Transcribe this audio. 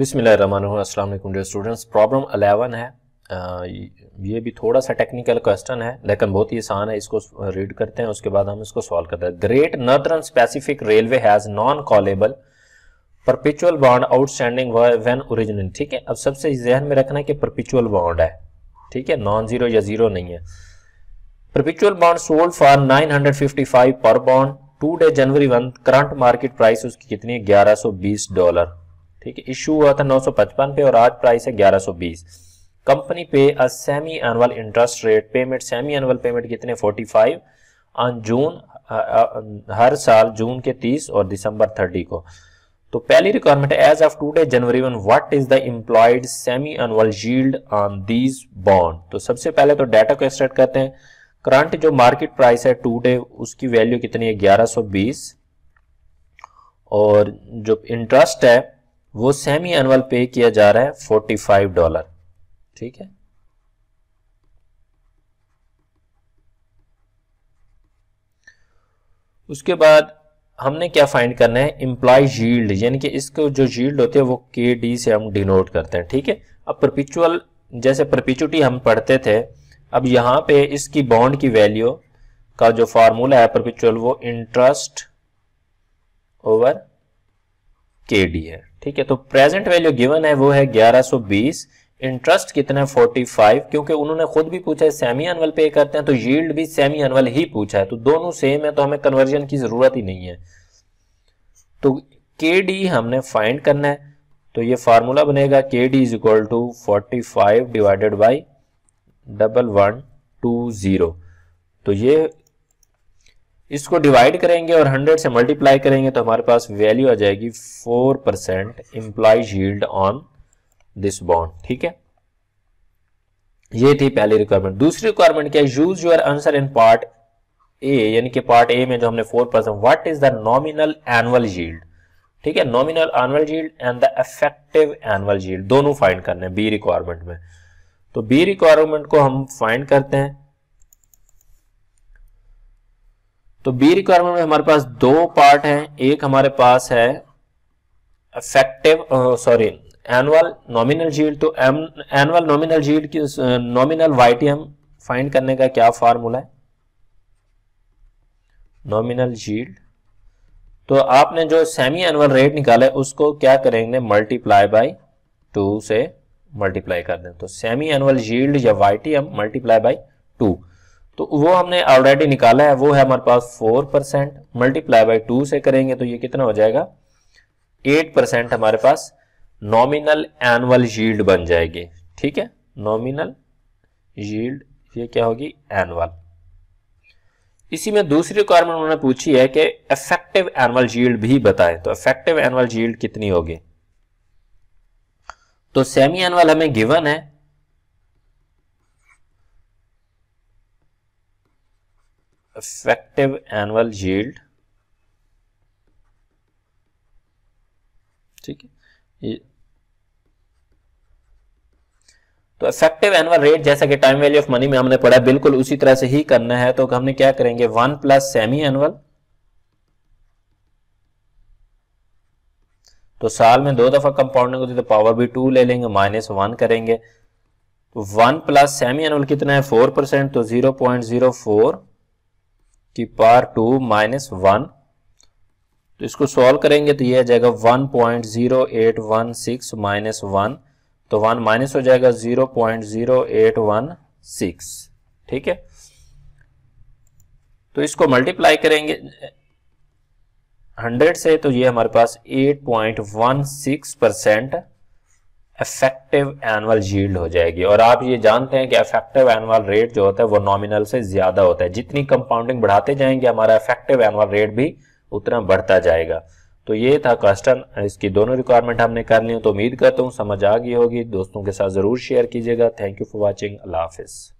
अस्सलाम वालेकुम dear students problem 11 है ये भी थोड़ा सा टेक्निकल क्वेश्चन है लेकिन बहुत ही आसान है इसको रीड करते हैं उसके बाद हम इसको सॉल्व करते हैं great northern specific railway has non callable perpetual bond outstanding when original ठीक है अब सबसे जहन में रखना है कि परपिचुअल बॉन्ड है ठीक है नॉन जीरो या जीरो नहीं है परपिचुअल बॉन्ड सोल्ड फॉर 955 पर bond today January one current market price उसकी कितनी है ग्यारह डॉलर ठीक है इशू हुआ था 955 पे और आज प्राइस है 1120 कंपनी पे a semi annual interest rate payment semi annual payment कितने 45 ऑन जून हर साल जून के 30 और दिसंबर 30 को तो पहली रिक्वायरमेंट है as of today January one what is the implied semi annual yield on these bond तो सबसे पहले तो डाटा को एक्सट्रैक्ट करते हैं करंट जो मार्केट प्राइस है टूडे उसकी वैल्यू कितनी है बीस और जो इंटरेस्ट है वो सेमी एनुअल पे किया जा रहा है फोर्टी फाइव डॉलर ठीक है उसके बाद हमने क्या फाइंड करना है इम्प्लॉय जील्ड यानी कि इसको जो जील्ड होते हैं वो के डी से हम डिनोट करते हैं ठीक है अब परपिचुअल जैसे परपिचुटी हम पढ़ते थे अब यहां पे इसकी बॉन्ड की वैल्यू का जो फॉर्मूला है परपिचुअल वो इंटरेस्ट ओवर के डी है ठीक है तो प्रेजेंट वैल्यू गिवन है वो है 1120 इंटरेस्ट कितना है 45 क्योंकि उन्होंने खुद भी पूछा है सेमी एनअल पे करते हैं तो यील्ड भी सेमी एनअल ही पूछा है तो दोनों सेम है तो हमें कन्वर्जन की जरूरत ही नहीं है तो के डी हमने फाइंड करना है तो ये फार्मूला बनेगा K D is equal to forty five divided by double one two zero तो ये इसको डिवाइड करेंगे और 100 से मल्टीप्लाई करेंगे तो हमारे पास वैल्यू आ जाएगी 4% percent implied yield on this bond ठीक है ये थी पहली रिक्वायरमेंट दूसरी रिक्वायरमेंट क्या है use your answer in part A यानी कि पार्ट ए में जो हमने 4% percent what is the nominal annual yield ठीक है nominal annual yield and the effective annual yield दोनों फाइंड करने हैं बी रिक्वायरमेंट में तो बी रिक्वायरमेंट को हम फाइंड करते हैं तो बी रिक्वायरमेंट में हमारे पास दो पार्ट हैं एक हमारे पास है effective sorry annual nominal yield तो एनुअल नॉमिनल जील्ड की नॉमिनल वाईटीएम फाइंड करने का क्या फॉर्मूला है नॉमिनल जील्ड तो आपने जो सेमी एनुअल रेट निकाला है उसको क्या करेंगे मल्टीप्लाई बाई टू से मल्टीप्लाई कर दें तो सेमी एनुअल जील्ड या वाईटीएम मल्टीप्लाई बाई टू तो वो हमने ऑलरेडी निकाला है वो है हमारे पास four percent multiply by two से करेंगे तो ये कितना हो जाएगा एट परसेंट हमारे पास नॉमिनल एनुअल यील्ड बन जाएगी ठीक है नॉमिनल यील्ड ये क्या होगी एनुअल इसी में दूसरी रिक्वायरमेंट उन्होंने पूछी है कि इफेक्टिव एनुअल यील्ड भी बताएं तो इफेक्टिव एनुअल यील्ड कितनी होगी तो सेमी एनुअल हमें गिवन है effective annual yield ठीक है तो इफेक्टिव एनुअल रेट जैसा कि टाइम वैल्यू ऑफ मनी में हमने पढ़ा बिल्कुल उसी तरह से ही करना है तो हमने क्या करेंगे वन प्लस सेमी एनुअल तो साल में दो दफा कंपाउंडिंग होती है तो पावर भी टू ले लेंगे माइनस वन करेंगे तो वन प्लस सेमी एनुअल कितना है फोर परसेंट तो जीरो पॉइंट जीरो फोर की पार टू माइनस वन तो इसको सॉल्व करेंगे तो ये आ जाएगा one point zero eight one six minus one तो वन माइनस हो जाएगा zero point zero eight one six ठीक है तो इसको मल्टीप्लाई करेंगे हंड्रेड से तो ये हमारे पास eight point one six percent effective annual yield हो जाएगी और आप ये जानते हैं कि इफेक्टिव एनुअल रेट जो होता है वो नॉमिनल से ज्यादा होता है जितनी कंपाउंडिंग बढ़ाते जाएंगे हमारा इफेक्टिव एनुअल रेट भी उतना बढ़ता जाएगा तो ये था क्वेश्चन इसकी दोनों रिक्वायरमेंट हमने कर ली तो उम्मीद करता हूँ समझ आ गई होगी दोस्तों के साथ ज़रूर शेयर कीजिएगा थैंक यू फॉर वॉचिंग अल्लाह हाफिज़